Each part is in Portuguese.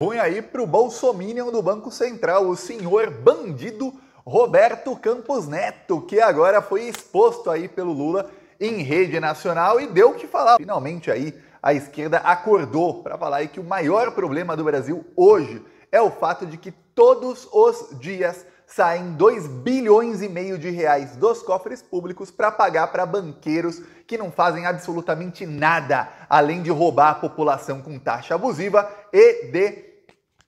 Põe aí para o Bolsominion do Banco Central, o senhor bandido Roberto Campos Neto, que agora foi exposto aí pelo Lula em rede nacional e deu o que falar. Finalmente aí a esquerda acordou para falar aí que o maior problema do Brasil hoje é o fato de que todos os dias saem 2 bilhões e meio de reais dos cofres públicos para pagar para banqueiros que não fazem absolutamente nada, além de roubar a população com taxa abusiva e de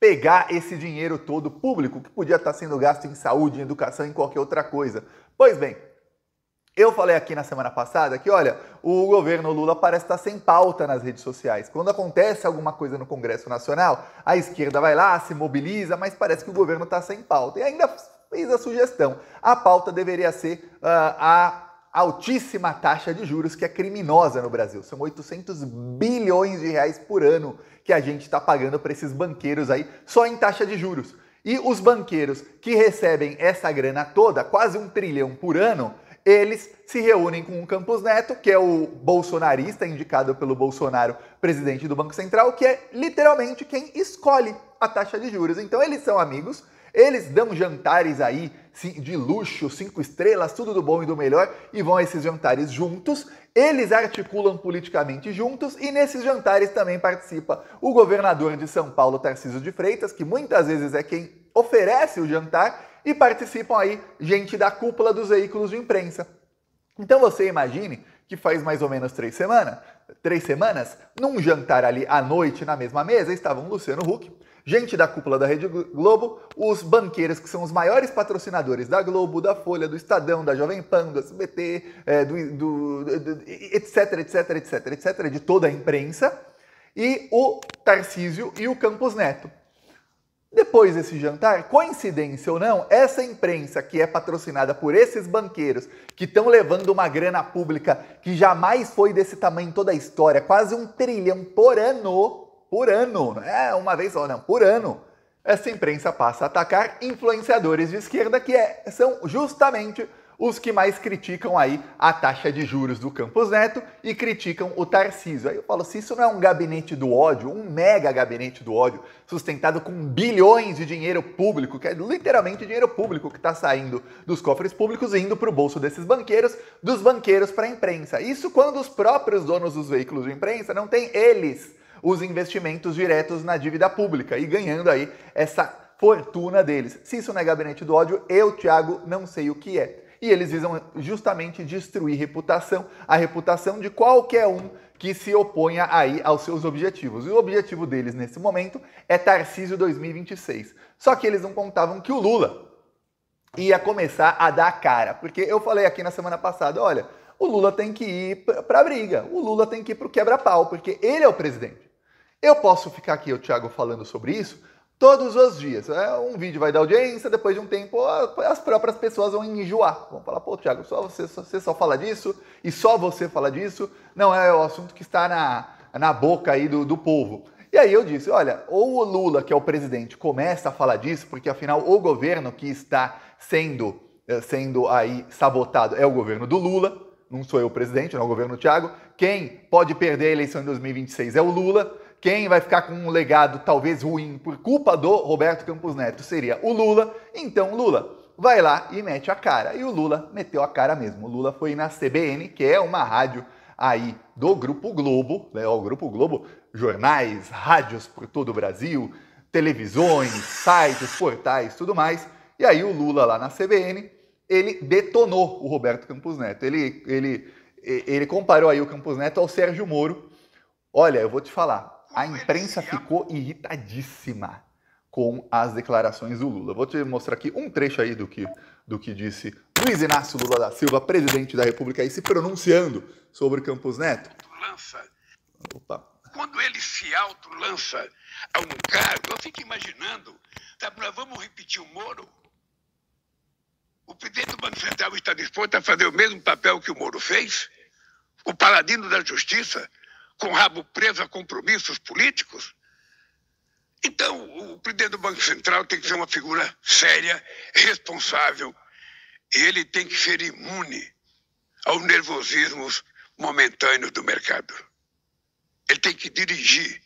pegar esse dinheiro todo público que podia estar sendo gasto em saúde, em educação, em qualquer outra coisa. Pois bem, eu falei aqui na semana passada que, olha, o governo Lula parece estar sem pauta nas redes sociais. Quando acontece alguma coisa no Congresso Nacional, a esquerda vai lá, se mobiliza, mas parece que o governo está sem pauta. E ainda fiz a sugestão: a pauta deveria ser uh, a altíssima taxa de juros que é criminosa no Brasil. São 800 bilhões de reais por ano que a gente está pagando para esses banqueiros aí só em taxa de juros. E os banqueiros que recebem essa grana toda, quase um trilhão por ano, eles se reúnem com o Campos Neto, que é o bolsonarista indicado pelo Bolsonaro, presidente do Banco Central, que é literalmente quem escolhe a taxa de juros. Então eles são amigos eles dão jantares aí de luxo, cinco estrelas, tudo do bom e do melhor, e vão a esses jantares juntos. Eles articulam politicamente juntos e nesses jantares também participa o governador de São Paulo, Tarcísio de Freitas, que muitas vezes é quem oferece o jantar, e participam aí gente da cúpula dos veículos de imprensa. Então você imagine que faz mais ou menos três semanas, três semanas, num jantar ali à noite na mesma mesa, estavam Luciano Huck, gente da cúpula da Rede Globo, os banqueiros que são os maiores patrocinadores da Globo, da Folha, do Estadão, da Jovem Pan, do SBT, é, do, do, do, etc, etc, etc, etc, de toda a imprensa, e o Tarcísio e o Campos Neto. Depois desse jantar, coincidência ou não, essa imprensa que é patrocinada por esses banqueiros que estão levando uma grana pública que jamais foi desse tamanho em toda a história, quase um trilhão por ano, por ano, não é uma vez só, não, por ano, essa imprensa passa a atacar influenciadores de esquerda que é, são justamente os que mais criticam aí a taxa de juros do Campos Neto e criticam o Tarcísio. Aí eu falo, se isso não é um gabinete do ódio, um mega gabinete do ódio, sustentado com bilhões de dinheiro público, que é literalmente dinheiro público que está saindo dos cofres públicos e indo para o bolso desses banqueiros, dos banqueiros para a imprensa. Isso quando os próprios donos dos veículos de imprensa não têm eles os investimentos diretos na dívida pública e ganhando aí essa fortuna deles. Se isso não é gabinete do ódio, eu, Thiago, não sei o que é. E eles visam justamente destruir reputação, a reputação de qualquer um que se oponha aí aos seus objetivos. E o objetivo deles nesse momento é Tarcísio 2026. Só que eles não contavam que o Lula ia começar a dar cara, porque eu falei aqui na semana passada, olha, o Lula tem que ir para a briga, o Lula tem que ir para o quebra-pau, porque ele é o presidente. Eu posso ficar aqui, o Thiago, falando sobre isso todos os dias. Né? Um vídeo vai dar audiência, depois de um tempo as próprias pessoas vão enjoar. Vão falar, pô, Thiago, só você, só, você só fala disso e só você fala disso. Não é o assunto que está na, na boca aí do, do povo. E aí eu disse, olha, ou o Lula, que é o presidente, começa a falar disso, porque afinal o governo que está sendo, eh, sendo aí sabotado é o governo do Lula, não sou eu o presidente, não é o governo do Thiago. Quem pode perder a eleição em 2026 é o Lula quem vai ficar com um legado talvez ruim por culpa do Roberto Campos Neto seria o Lula. Então, Lula, vai lá e mete a cara. E o Lula meteu a cara mesmo. O Lula foi na CBN, que é uma rádio aí do Grupo Globo, né? O Grupo Globo, jornais, rádios por todo o Brasil, televisões, sites, portais, tudo mais. E aí o Lula lá na CBN, ele detonou o Roberto Campos Neto. Ele, ele, ele comparou aí o Campos Neto ao Sérgio Moro. Olha, eu vou te falar, a imprensa ficou irritadíssima com as declarações do Lula. Vou te mostrar aqui um trecho aí do que, do que disse Luiz Inácio Lula da Silva, presidente da República, aí se pronunciando sobre Campos Neto. Lança. Opa. Quando ele se autolança a um cargo, eu fico imaginando, tá, vamos repetir o Moro? O presidente do Banco Central está disposto a tá fazer o mesmo papel que o Moro fez? O paladino da justiça? com o rabo preso a compromissos políticos? Então, o presidente do Banco Central tem que ser uma figura séria, responsável, e ele tem que ser imune aos nervosismos momentâneos do mercado. Ele tem que dirigir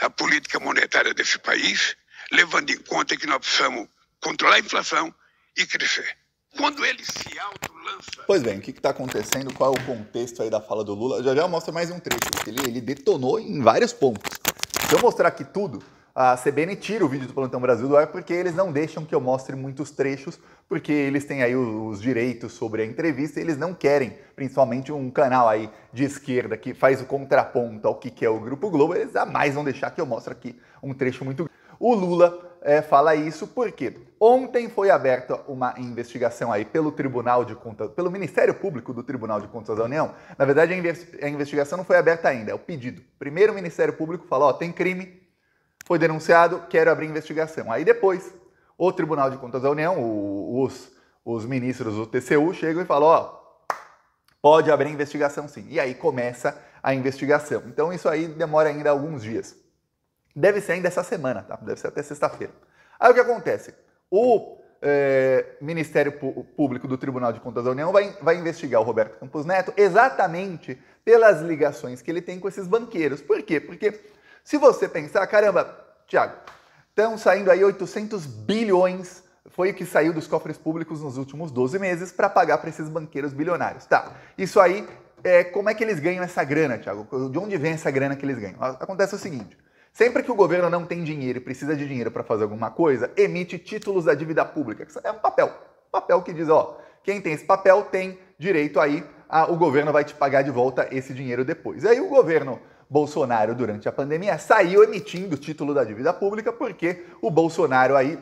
a política monetária desse país, levando em conta que nós precisamos controlar a inflação e crescer quando ele se autolança. Pois bem, o que está acontecendo? Qual é o contexto aí da fala do Lula? Já já mostra mais um trecho, porque ele, ele detonou em vários pontos. Se eu mostrar aqui tudo, a CBN tira o vídeo do Plantão Brasil do ar porque eles não deixam que eu mostre muitos trechos, porque eles têm aí os, os direitos sobre a entrevista e eles não querem, principalmente um canal aí de esquerda que faz o contraponto ao que, que é o Grupo Globo, eles jamais vão deixar que eu mostre aqui um trecho muito. O Lula é, fala isso porque ontem foi aberta uma investigação aí pelo Tribunal de Contas, pelo Ministério Público do Tribunal de Contas da União. Na verdade, a investigação não foi aberta ainda, é o pedido. Primeiro o Ministério Público falou, ó, tem crime, foi denunciado, quero abrir investigação. Aí depois, o Tribunal de Contas da União, o, os, os ministros do TCU chegam e falam, ó, pode abrir investigação sim. E aí começa a investigação. Então isso aí demora ainda alguns dias. Deve ser ainda essa semana, tá? Deve ser até sexta-feira. Aí o que acontece? O é, Ministério Público do Tribunal de Contas da União vai, vai investigar o Roberto Campos Neto exatamente pelas ligações que ele tem com esses banqueiros. Por quê? Porque se você pensar, caramba, Tiago, estão saindo aí 800 bilhões, foi o que saiu dos cofres públicos nos últimos 12 meses para pagar para esses banqueiros bilionários. Tá, isso aí, é, como é que eles ganham essa grana, Tiago? De onde vem essa grana que eles ganham? Acontece o seguinte, Sempre que o governo não tem dinheiro e precisa de dinheiro para fazer alguma coisa, emite títulos da dívida pública, que é um papel. Um papel que diz, ó, quem tem esse papel tem direito aí, a, o governo vai te pagar de volta esse dinheiro depois. E aí o governo Bolsonaro, durante a pandemia, saiu emitindo título da dívida pública, porque o Bolsonaro aí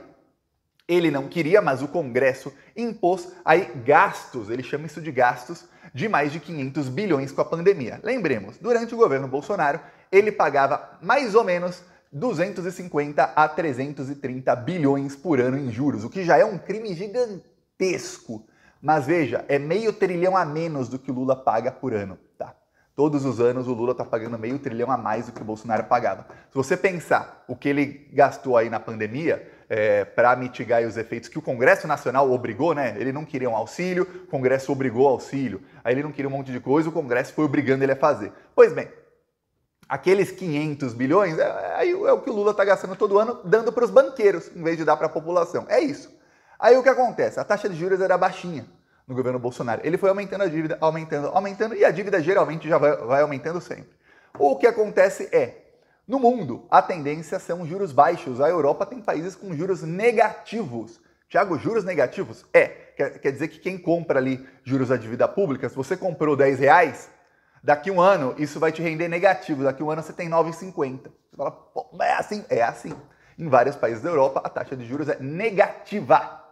ele não queria, mas o Congresso impôs aí gastos, ele chama isso de gastos, de mais de 500 bilhões com a pandemia. Lembremos, durante o governo Bolsonaro, ele pagava mais ou menos 250 a 330 bilhões por ano em juros, o que já é um crime gigantesco. Mas veja, é meio trilhão a menos do que o Lula paga por ano, tá? Todos os anos o Lula está pagando meio trilhão a mais do que o Bolsonaro pagava. Se você pensar o que ele gastou aí na pandemia, é, para mitigar os efeitos que o Congresso Nacional obrigou, né? Ele não queria um auxílio, o Congresso obrigou auxílio, aí ele não queria um monte de coisa, o Congresso foi obrigando ele a fazer. Pois bem, aqueles 500 bilhões é, é o que o Lula está gastando todo ano, dando para os banqueiros, em vez de dar para a população. É isso. Aí o que acontece? A taxa de juros era baixinha no governo Bolsonaro. Ele foi aumentando a dívida, aumentando, aumentando, e a dívida geralmente já vai, vai aumentando sempre. O que acontece é, no mundo, a tendência são juros baixos. A Europa tem países com juros negativos. Tiago, juros negativos? É. Quer, quer, dizer que quem compra ali juros da dívida pública, se você comprou 10 reais, daqui um ano isso vai te render negativo. Daqui um ano você tem 9,50. Você fala, Pô, é assim? É assim. Em vários países da Europa, a taxa de juros é negativa.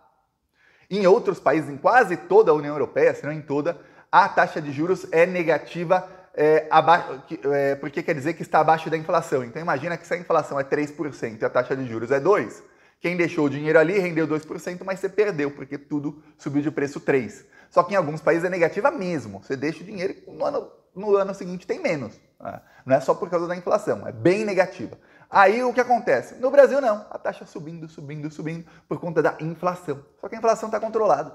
Em outros países, em quase toda a União Europeia, se não em toda, a taxa de juros é negativa é, abaixo, é, porque quer dizer que está abaixo da inflação. Então imagina que se a inflação é 3% e a taxa de juros é 2%, quem deixou o dinheiro ali rendeu 2%, mas você perdeu, porque tudo subiu de preço 3%. Só que em alguns países é negativa mesmo. Você deixa o dinheiro no ano, no ano seguinte tem menos. Né? Não é só por causa da inflação, é bem negativa. Aí o que acontece? No Brasil não, a taxa subindo, subindo, subindo por conta da inflação. Só que a inflação está controlada.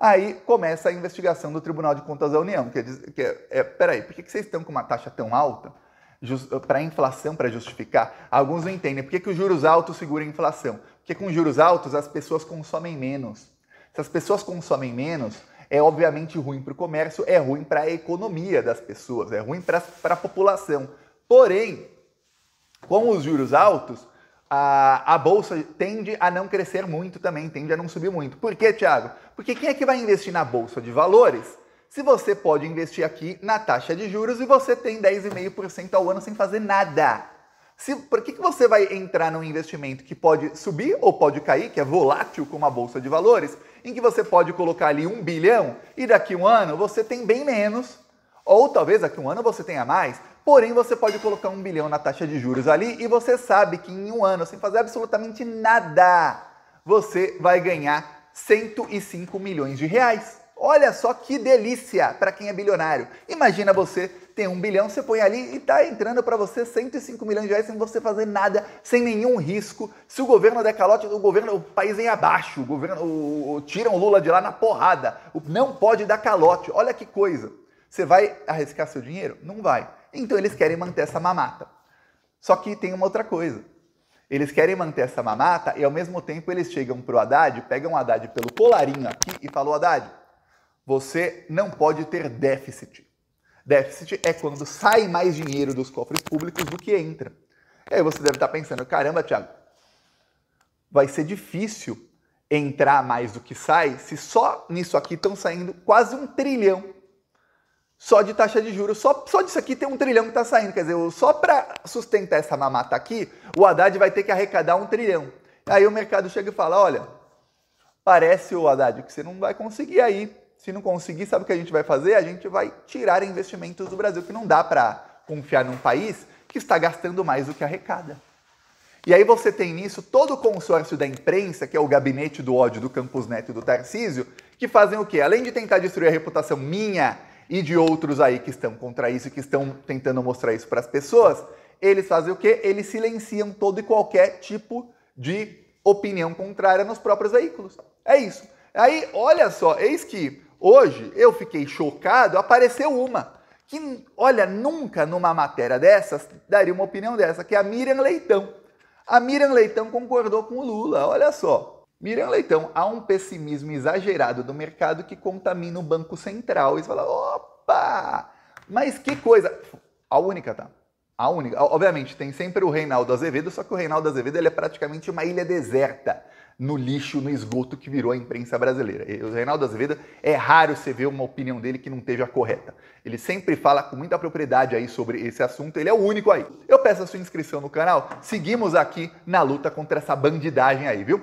Aí começa a investigação do Tribunal de Contas da União, que, diz, que é, é peraí, por que, que vocês estão com uma taxa tão alta para a inflação, para justificar? Alguns não entendem. Por que, que os juros altos seguram a inflação? Porque com juros altos as pessoas consomem menos. Se as pessoas consomem menos, é obviamente ruim para o comércio, é ruim para a economia das pessoas, é ruim para a população. Porém, com os juros altos, a, a bolsa tende a não crescer muito também, tende a não subir muito. Por quê, Thiago? Porque quem é que vai investir na bolsa de valores se você pode investir aqui na taxa de juros e você tem 10,5% ao ano sem fazer nada? Se, por que, que você vai entrar num investimento que pode subir ou pode cair, que é volátil como a bolsa de valores, em que você pode colocar ali um bilhão e daqui um ano você tem bem menos, ou talvez daqui um ano você tenha mais, Porém, você pode colocar um bilhão na taxa de juros ali e você sabe que em um ano, sem fazer absolutamente nada, você vai ganhar 105 milhões de reais. Olha só que delícia para quem é bilionário. Imagina você tem um bilhão, você põe ali e está entrando para você 105 milhões de reais sem você fazer nada, sem nenhum risco. Se o governo der calote, o governo, o país vem abaixo, o governo o, o, o Lula de lá na porrada. O, não pode dar calote. Olha que coisa. Você vai arriscar seu dinheiro? Não vai. Então eles querem manter essa mamata. Só que tem uma outra coisa. Eles querem manter essa mamata e ao mesmo tempo eles chegam pro Haddad, pegam o Haddad pelo colarinho aqui e falam: Haddad, você não pode ter déficit. Déficit é quando sai mais dinheiro dos cofres públicos do que entra. E aí você deve estar tá pensando: caramba, Thiago, vai ser difícil entrar mais do que sai se só nisso aqui estão saindo quase um trilhão só de taxa de juros. Só, só disso aqui tem um trilhão que está saindo. Quer dizer, só para sustentar essa mamata aqui, o Haddad vai ter que arrecadar um trilhão. Aí o mercado chega e fala: olha, parece, o Haddad, que você não vai conseguir aí. Se não conseguir, sabe o que a gente vai fazer? A gente vai tirar investimentos do Brasil, que não dá para confiar num país que está gastando mais do que arrecada. E aí você tem nisso todo o consórcio da imprensa, que é o gabinete do ódio do Campos Neto e do Tarcísio, que fazem o quê? Além de tentar destruir a reputação minha e de outros aí que estão contra isso, que estão tentando mostrar isso para as pessoas, eles fazem o quê? Eles silenciam todo e qualquer tipo de opinião contrária nos próprios veículos. É isso. Aí, olha só, eis que hoje eu fiquei chocado, apareceu uma que, olha, nunca numa matéria dessas daria uma opinião dessa, que é a Miriam Leitão. A Miriam Leitão concordou com o Lula, olha só. Miriam Leitão, há um pessimismo exagerado do mercado que contamina o Banco Central. E você fala, opa! Mas que coisa! A única, tá? A única. Obviamente, tem sempre o Reinaldo Azevedo, só que o Reinaldo Azevedo ele é praticamente uma ilha deserta no lixo, no esgoto que virou a imprensa brasileira. E o Reinaldo Azevedo, é raro você ver uma opinião dele que não esteja correta. Ele sempre fala com muita propriedade aí sobre esse assunto, ele é o único aí. Eu peço a sua inscrição no canal, seguimos aqui na luta contra essa bandidagem aí, viu?